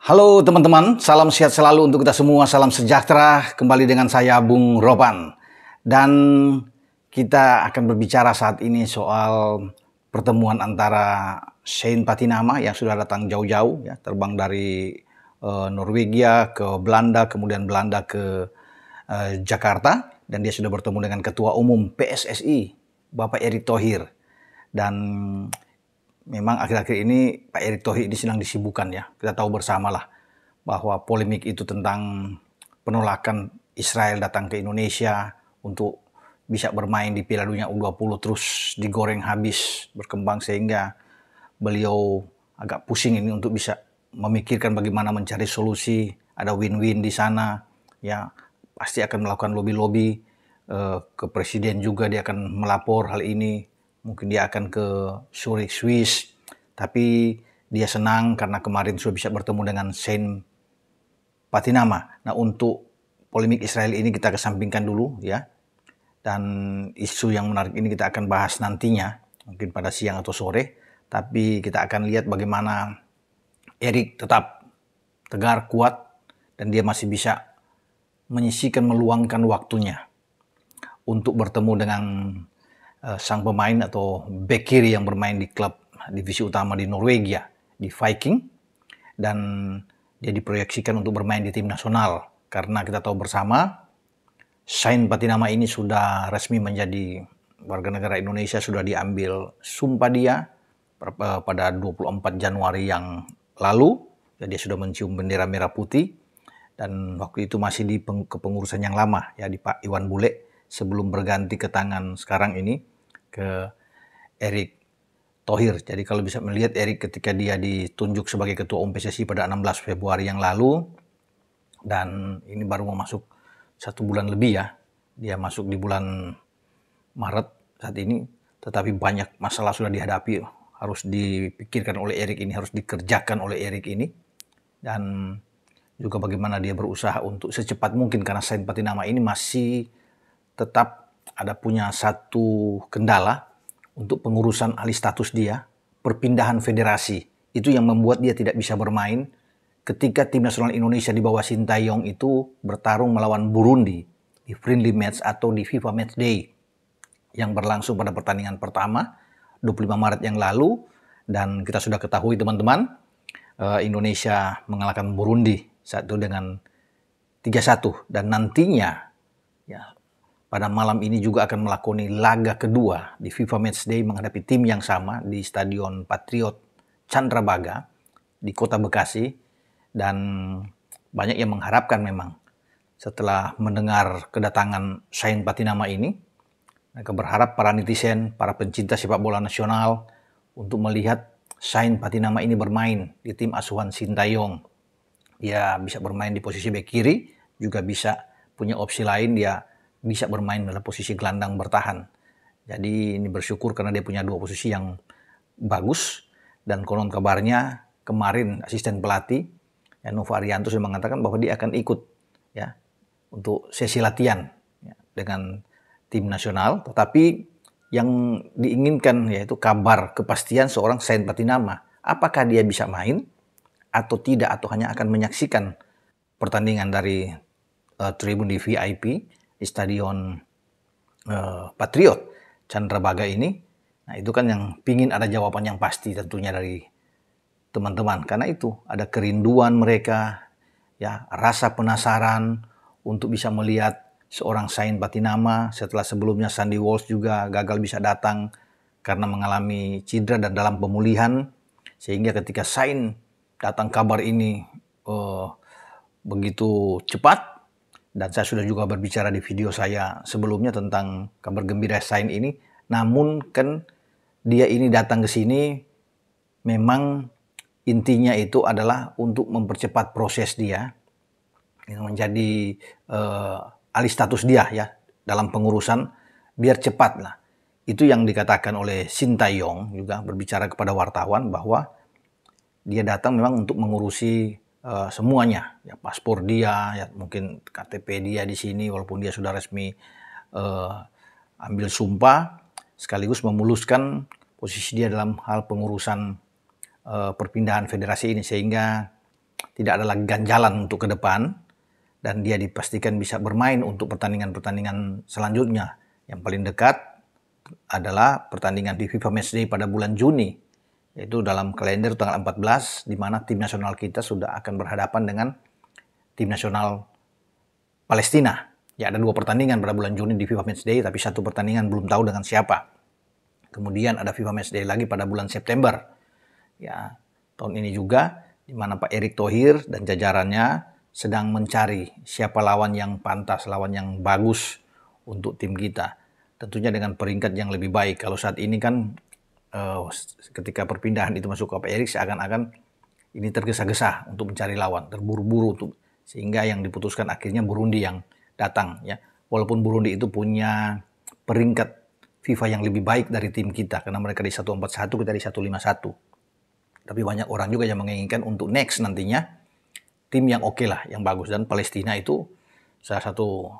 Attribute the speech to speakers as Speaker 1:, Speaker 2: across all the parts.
Speaker 1: Halo teman-teman, salam sehat selalu untuk kita semua, salam sejahtera. Kembali dengan saya Bung Roban Dan kita akan berbicara saat ini soal pertemuan antara Shane Patinama yang sudah datang jauh-jauh ya, terbang dari uh, Norwegia ke Belanda, kemudian Belanda ke uh, Jakarta dan dia sudah bertemu dengan ketua umum PSSI Bapak Erick Thohir. Dan memang akhir-akhir ini Pak Erick Thohir ini sedang disibukkan ya. Kita tahu bersama lah bahwa polemik itu tentang penolakan Israel datang ke Indonesia untuk bisa bermain di Piala Dunia U20 terus digoreng habis berkembang sehingga beliau agak pusing ini untuk bisa memikirkan bagaimana mencari solusi ada win-win di sana ya pasti akan melakukan lobby-lobby eh, ke presiden juga dia akan melapor hal ini mungkin dia akan ke Zurich Swiss tapi dia senang karena kemarin sudah bisa bertemu dengan Saint Patinama. Nah untuk polemik Israel ini kita kesampingkan dulu ya dan isu yang menarik ini kita akan bahas nantinya mungkin pada siang atau sore tapi kita akan lihat bagaimana Erik tetap tegar kuat dan dia masih bisa menyisikan meluangkan waktunya untuk bertemu dengan Eh, sang pemain atau bek kiri yang bermain di klub divisi utama di Norwegia, di Viking. Dan dia diproyeksikan untuk bermain di tim nasional. Karena kita tahu bersama, Sain Patinama ini sudah resmi menjadi warga negara Indonesia, sudah diambil sumpah dia eh, pada 24 Januari yang lalu. Ya, dia sudah mencium bendera merah putih dan waktu itu masih di kepengurusan yang lama ya di Pak Iwan Bule sebelum berganti ke tangan sekarang ini ke Erik Tohir. Jadi kalau bisa melihat Erik ketika dia ditunjuk sebagai ketua umum PSSI pada 16 Februari yang lalu dan ini baru mau masuk satu bulan lebih ya. Dia masuk di bulan Maret saat ini tetapi banyak masalah sudah dihadapi harus dipikirkan oleh Erik ini harus dikerjakan oleh Erik ini dan juga bagaimana dia berusaha untuk secepat mungkin karena sain nama ini masih tetap ada punya satu kendala untuk pengurusan alih status dia, perpindahan federasi. Itu yang membuat dia tidak bisa bermain ketika tim nasional Indonesia di bawah Sintayong itu bertarung melawan Burundi di friendly match atau di FIFA Match Day yang berlangsung pada pertandingan pertama 25 Maret yang lalu dan kita sudah ketahui teman-teman eh, Indonesia mengalahkan Burundi satu dengan 3-1 dan nantinya ya pada malam ini juga akan melakoni laga kedua di FIFA Match Day menghadapi tim yang sama di Stadion Patriot Chandrabaga di kota Bekasi dan banyak yang mengharapkan memang setelah mendengar kedatangan Sain Patinama ini mereka berharap para netizen, para pencinta sepak bola nasional untuk melihat Sain Patinama ini bermain di tim asuhan Sintayong. Dia bisa bermain di posisi bek kiri, juga bisa punya opsi lain dia bisa bermain dalam posisi gelandang bertahan. Jadi ini bersyukur karena dia punya dua posisi yang bagus dan konon kabarnya kemarin asisten pelatih ya, Nova Arianto sudah mengatakan bahwa dia akan ikut ya untuk sesi latihan ya, dengan tim nasional. Tetapi yang diinginkan yaitu kabar kepastian seorang Saint nama. Apakah dia bisa main atau tidak atau hanya akan menyaksikan pertandingan dari uh, tribun di VIP Stadion eh, Patriot baga ini. Nah, itu kan yang pingin ada jawaban yang pasti tentunya dari teman-teman. Karena itu ada kerinduan mereka, ya rasa penasaran untuk bisa melihat seorang Sain batinama setelah sebelumnya Sandy Walsh juga gagal bisa datang karena mengalami cedera dan dalam pemulihan sehingga ketika Sain datang kabar ini uh, begitu cepat dan saya sudah juga berbicara di video saya sebelumnya tentang kabar gembira Sain ini. Namun kan dia ini datang ke sini memang intinya itu adalah untuk mempercepat proses dia menjadi uh, alih status dia ya dalam pengurusan biar cepat lah. Itu yang dikatakan oleh Yong juga berbicara kepada wartawan bahwa dia datang memang untuk mengurusi Eh, semuanya, ya paspor dia, ya mungkin KTP dia di sini walaupun dia sudah resmi uh, ambil sumpah sekaligus memuluskan posisi dia dalam hal pengurusan uh, perpindahan federasi ini sehingga tidak ada lagi ganjalan untuk ke depan dan dia dipastikan bisa bermain untuk pertandingan-pertandingan selanjutnya. Yang paling dekat adalah pertandingan di FIFA Matchday pada bulan Juni yaitu dalam kalender tanggal 14 di mana tim nasional kita sudah akan berhadapan dengan tim nasional Palestina. Ya ada dua pertandingan pada bulan Juni di FIFA Matchday tapi satu pertandingan belum tahu dengan siapa. Kemudian ada FIFA Matchday lagi pada bulan September. Ya, tahun ini juga di mana Pak Erick Thohir dan jajarannya sedang mencari siapa lawan yang pantas, lawan yang bagus untuk tim kita. Tentunya dengan peringkat yang lebih baik. Kalau saat ini kan uh, ketika perpindahan itu masuk ke Pak Erik seakan-akan ini tergesa-gesa untuk mencari lawan, terburu-buru untuk sehingga yang diputuskan akhirnya Burundi yang datang ya. Walaupun Burundi itu punya peringkat FIFA yang lebih baik dari tim kita karena mereka di 141 kita di 151. Tapi banyak orang juga yang menginginkan untuk next nantinya tim yang oke okay lah, yang bagus dan Palestina itu salah satu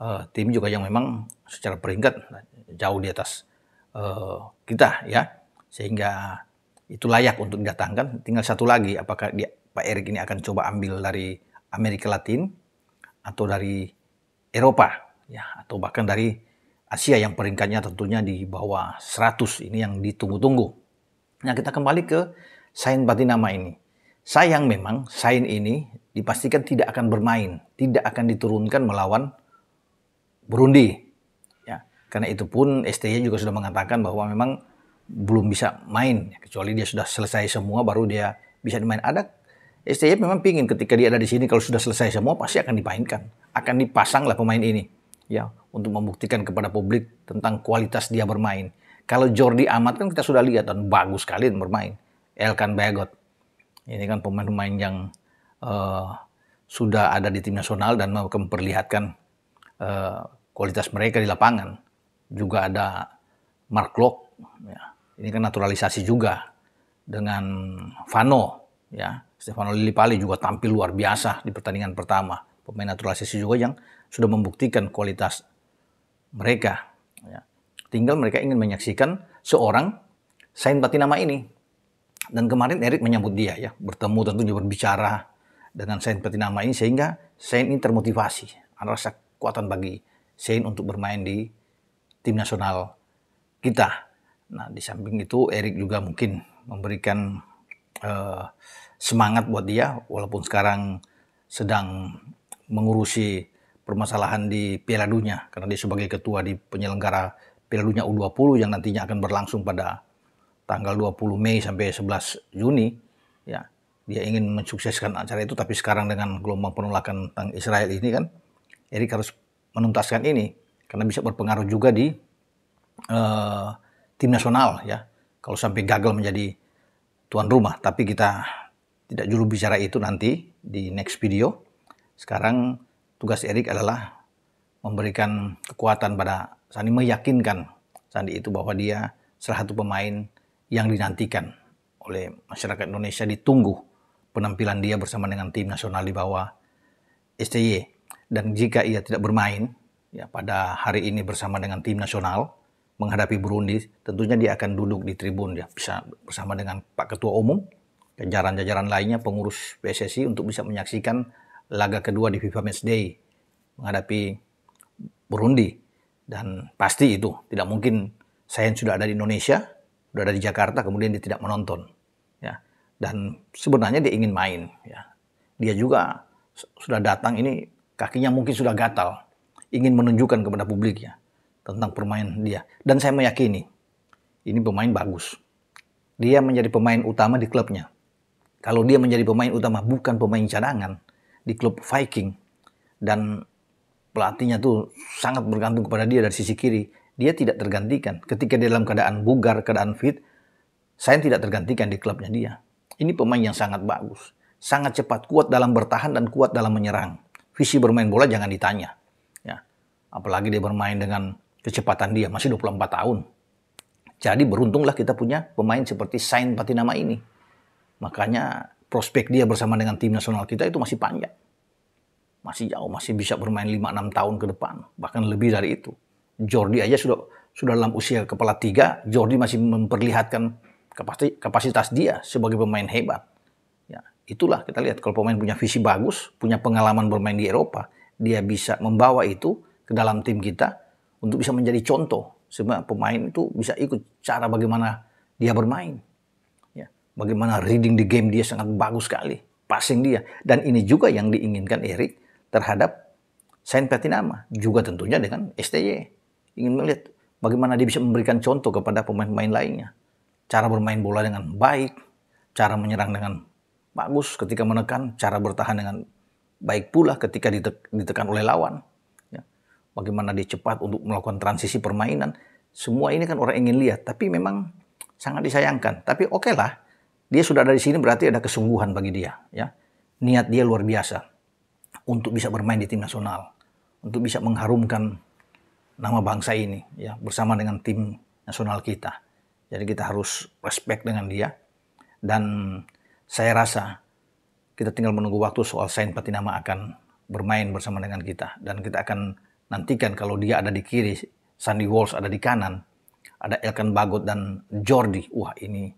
Speaker 1: uh, tim juga yang memang secara peringkat jauh di atas Eh, kita ya sehingga itu layak untuk didatangkan. Tinggal satu lagi, apakah dia, Pak Erik ini akan coba ambil dari Amerika Latin atau dari Eropa, ya, atau bahkan dari Asia yang peringkatnya tentunya di bawah 100 ini yang ditunggu-tunggu. Nah kita kembali ke Sain nama ini. Sayang memang Sain ini dipastikan tidak akan bermain, tidak akan diturunkan melawan Burundi. Karena itu pun STY juga sudah mengatakan bahwa memang belum bisa main kecuali dia sudah selesai semua baru dia bisa dimain. Ada STY memang pingin ketika dia ada di sini kalau sudah selesai semua pasti akan dimainkan, akan dipasanglah pemain ini ya untuk membuktikan kepada publik tentang kualitas dia bermain. Kalau Jordi Amat kan kita sudah lihat dan bagus sekali bermain. Elkan Bagot. Ini kan pemain-pemain yang uh, sudah ada di tim nasional dan memperlihatkan uh, kualitas mereka di lapangan juga ada Mark Locke, ya. ini kan naturalisasi juga dengan Vano, ya. Stefano Lillipali juga tampil luar biasa di pertandingan pertama. Pemain naturalisasi juga yang sudah membuktikan kualitas mereka. Ya. Tinggal mereka ingin menyaksikan seorang Sain Patinama ini. Dan kemarin Erik menyambut dia ya, bertemu tentunya berbicara dengan Sain Patinama ini sehingga Saint ini termotivasi, ada rasa kekuatan bagi Saint untuk bermain di tim nasional kita. Nah, di samping itu Erik juga mungkin memberikan uh, semangat buat dia walaupun sekarang sedang mengurusi permasalahan di Piala Dunia karena dia sebagai ketua di penyelenggara Piala Dunia U20 yang nantinya akan berlangsung pada tanggal 20 Mei sampai 11 Juni ya dia ingin mensukseskan acara itu tapi sekarang dengan gelombang penolakan tentang Israel ini kan Erik harus menuntaskan ini karena bisa berpengaruh juga di uh, tim nasional ya. Kalau sampai gagal menjadi tuan rumah, tapi kita tidak juru bicara itu nanti di next video. Sekarang tugas Erik adalah memberikan kekuatan pada Sandi, meyakinkan Sandi itu bahwa dia salah satu pemain yang dinantikan oleh masyarakat Indonesia ditunggu penampilan dia bersama dengan tim nasional di bawah STY. Dan jika ia tidak bermain, ya pada hari ini bersama dengan tim nasional menghadapi Burundi, tentunya dia akan duduk di tribun ya bisa bersama dengan Pak Ketua Umum, jajaran-jajaran lainnya pengurus PSSI untuk bisa menyaksikan laga kedua di FIFA Matchday menghadapi Burundi dan pasti itu tidak mungkin saya yang sudah ada di Indonesia, sudah ada di Jakarta kemudian dia tidak menonton ya dan sebenarnya dia ingin main ya. Dia juga sudah datang ini kakinya mungkin sudah gatal ingin menunjukkan kepada publik ya tentang permainan dia. Dan saya meyakini ini pemain bagus. Dia menjadi pemain utama di klubnya. Kalau dia menjadi pemain utama bukan pemain cadangan di klub Viking dan pelatihnya tuh sangat bergantung kepada dia dari sisi kiri, dia tidak tergantikan. Ketika dia dalam keadaan bugar, keadaan fit, saya tidak tergantikan di klubnya dia. Ini pemain yang sangat bagus, sangat cepat, kuat dalam bertahan dan kuat dalam menyerang. Visi bermain bola jangan ditanya. Apalagi dia bermain dengan kecepatan dia, masih 24 tahun. Jadi beruntunglah kita punya pemain seperti Sain Patinama ini. Makanya prospek dia bersama dengan tim nasional kita itu masih panjang. Masih jauh, masih bisa bermain 5-6 tahun ke depan. Bahkan lebih dari itu. Jordi aja sudah sudah dalam usia kepala tiga, Jordi masih memperlihatkan kapasitas dia sebagai pemain hebat. Ya, itulah kita lihat kalau pemain punya visi bagus, punya pengalaman bermain di Eropa, dia bisa membawa itu ke dalam tim kita untuk bisa menjadi contoh sebab pemain itu bisa ikut cara bagaimana dia bermain ya bagaimana reading the game dia sangat bagus sekali passing dia dan ini juga yang diinginkan Erik terhadap Saint Patinama juga tentunya dengan STY ingin melihat bagaimana dia bisa memberikan contoh kepada pemain-pemain lainnya cara bermain bola dengan baik cara menyerang dengan bagus ketika menekan cara bertahan dengan baik pula ketika ditekan oleh lawan bagaimana dia cepat untuk melakukan transisi permainan. Semua ini kan orang ingin lihat, tapi memang sangat disayangkan. Tapi oke okay lah, dia sudah ada di sini berarti ada kesungguhan bagi dia. ya Niat dia luar biasa untuk bisa bermain di tim nasional, untuk bisa mengharumkan nama bangsa ini ya bersama dengan tim nasional kita. Jadi kita harus respect dengan dia dan saya rasa kita tinggal menunggu waktu soal Sain nama akan bermain bersama dengan kita dan kita akan Nantikan kalau dia ada di kiri, Sandy Walls ada di kanan, ada Elkan Bagot dan Jordi. Wah ini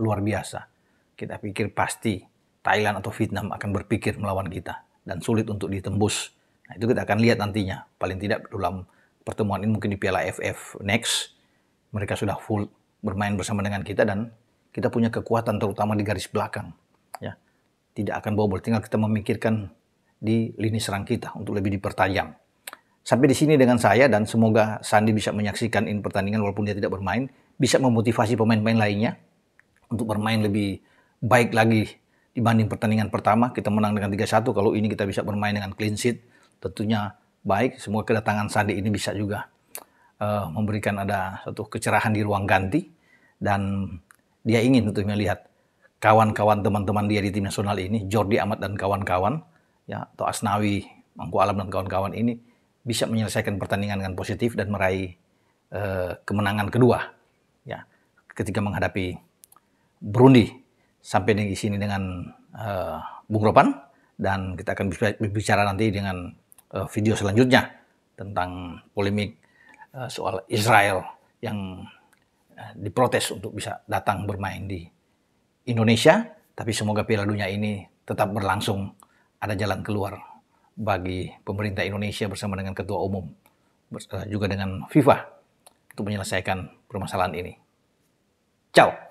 Speaker 1: luar biasa. Kita pikir pasti Thailand atau Vietnam akan berpikir melawan kita dan sulit untuk ditembus. Nah, itu kita akan lihat nantinya. Paling tidak dalam pertemuan ini mungkin di Piala FF next mereka sudah full bermain bersama dengan kita dan kita punya kekuatan terutama di garis belakang. Ya. Tidak akan bobol, tinggal kita memikirkan di lini serang kita untuk lebih dipertajam. Sampai di sini dengan saya dan semoga Sandi bisa menyaksikan in pertandingan walaupun dia tidak bermain, bisa memotivasi pemain-pemain lainnya untuk bermain lebih baik lagi dibanding pertandingan pertama. Kita menang dengan 3-1, kalau ini kita bisa bermain dengan clean sheet, tentunya baik. Semoga kedatangan Sandi ini bisa juga uh, memberikan ada satu kecerahan di ruang ganti dan dia ingin tentunya lihat kawan-kawan teman-teman dia di tim nasional ini, Jordi Ahmad dan kawan-kawan, ya atau Asnawi, Mangku Alam dan kawan-kawan ini bisa menyelesaikan pertandingan dengan positif dan meraih uh, kemenangan kedua ya ketika menghadapi Burundi sampai di sini dengan uh, Bung Ropan dan kita akan berbicara nanti dengan uh, video selanjutnya tentang polemik uh, soal Israel yang diprotes untuk bisa datang bermain di Indonesia tapi semoga Piala Dunia ini tetap berlangsung ada jalan keluar bagi pemerintah Indonesia bersama dengan ketua umum eh, juga dengan FIFA untuk menyelesaikan permasalahan ini. Ciao.